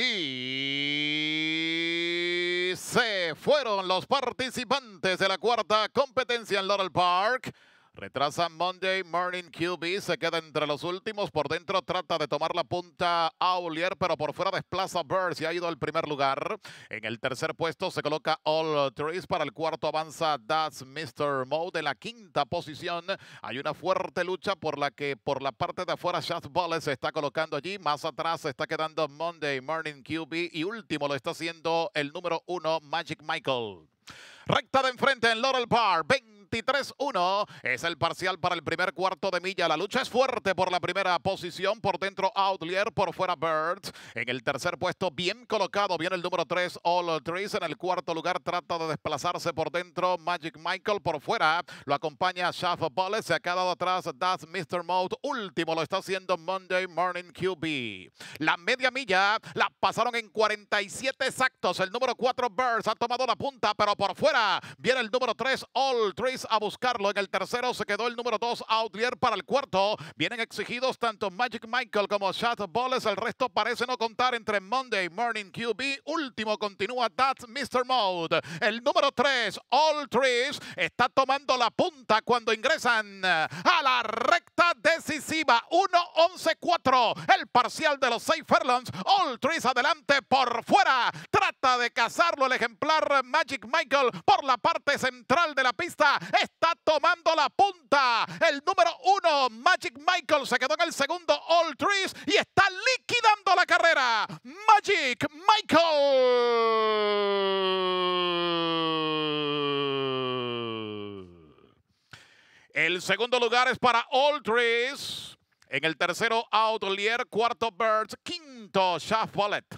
Y se fueron los participantes de la cuarta competencia en Laurel Park. Retrasa Monday Morning QB, se queda entre los últimos. Por dentro trata de tomar la punta Aulier, pero por fuera desplaza Burns y ha ido al primer lugar. En el tercer puesto se coloca All Trees. Para el cuarto avanza That's Mr. Moe. De la quinta posición hay una fuerte lucha por la que por la parte de afuera Shaz Bullet se está colocando allí. Más atrás se está quedando Monday Morning QB y último lo está haciendo el número uno Magic Michael. Recta de enfrente en Laurel Park. 23-1 es el parcial para el primer cuarto de milla. La lucha es fuerte por la primera posición. Por dentro Outlier, por fuera Birds. En el tercer puesto, bien colocado, viene el número 3 All Trees. En el cuarto lugar trata de desplazarse por dentro Magic Michael. Por fuera lo acompaña Shaf Bullet. Se ha quedado atrás Das Mr. Mode. Último lo está haciendo Monday Morning QB. La media milla la pasaron en 47 exactos. El número 4 Birds ha tomado la punta, pero por fuera viene el número 3 All Trees a buscarlo. En el tercero se quedó el número 2, Outlier para el cuarto. Vienen exigidos tanto Magic Michael como Shadow Bolles, El resto parece no contar entre Monday Morning QB. Último continúa That Mr. Mode. El número 3, All Trees, está tomando la punta cuando ingresan a la recta decisiva. 1-11-4. El parcial de los 6 Fairlands, All Trees adelante por fuera. Trata de cazarlo el ejemplar Magic Michael por la parte central de la pista está tomando la punta. El número uno, Magic Michael, se quedó en el segundo, All Trees, y está liquidando la carrera. Magic Michael. El segundo lugar es para All Trees. En el tercero, Outlier. Cuarto, Birds. Quinto, Shaft Wallet.